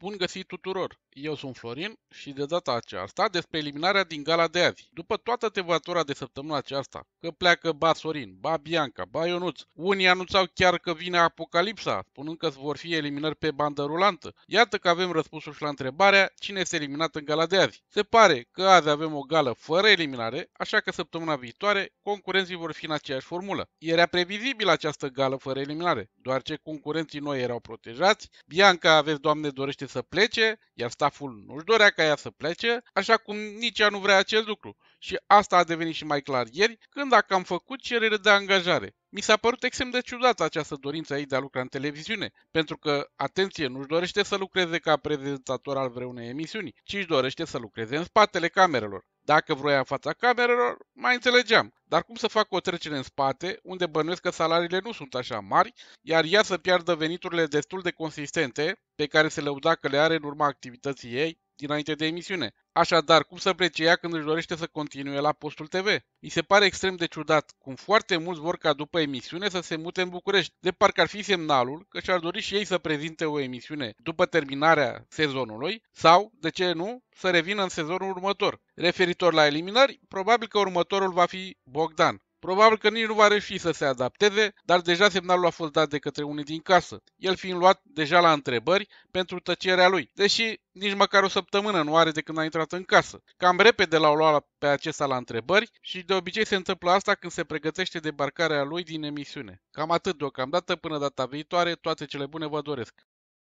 Bun găsit tuturor! Eu sunt Florin și de data aceasta despre eliminarea din gala de azi. După toată tevatura de săptămâna aceasta, că pleacă ba Sorin, ba Bianca, ba Ionuț, unii anunțau chiar că vine Apocalipsa, spunând că vor fi eliminări pe bandă rulantă. Iată că avem răspunsul și la întrebarea cine este eliminat în gala de azi. Se pare că azi avem o gală fără eliminare, așa că săptămâna viitoare concurenții vor fi în aceeași formulă. Era previzibil această gală fără eliminare, doar ce concurenții noi erau protejați, Bianca aveți doamne dorește dorește să plece, iar staful nu-și dorea ca ea să plece, așa cum nici ea nu vrea acest lucru. Și asta a devenit și mai clar ieri, când dacă am făcut cerere de angajare. Mi s-a părut extrem de ciudată această dorință ei de a lucra în televiziune, pentru că, atenție, nu-și dorește să lucreze ca prezentator al vreunei emisiuni, ci își dorește să lucreze în spatele camerelor. Dacă vroia în fața camerelor, mai înțelegeam. Dar cum să fac o trecere în spate, unde bănuiesc că salariile nu sunt așa mari, iar ea să piardă veniturile destul de consistente, pe care se lăuda că le are în urma activității ei dinainte de emisiune. Așadar, cum să plece ea când își dorește să continue la postul TV? Mi se pare extrem de ciudat cum foarte mulți vor ca după emisiune să se mute în București, de parcă ar fi semnalul că și-ar dori și ei să prezinte o emisiune după terminarea sezonului sau, de ce nu, să revină în sezonul următor. Referitor la eliminări, probabil că următorul va fi Bogdan. Probabil că nici nu va reuși să se adapteze, dar deja semnalul a fost dat de către unii din casă, el fiind luat deja la întrebări pentru tăcerea lui, deși nici măcar o săptămână nu are de când a intrat în casă. Cam repede l-au luat pe acesta la întrebări și de obicei se întâmplă asta când se pregătește debarcarea lui din emisiune. Cam atât deocamdată, până data viitoare, toate cele bune vă doresc!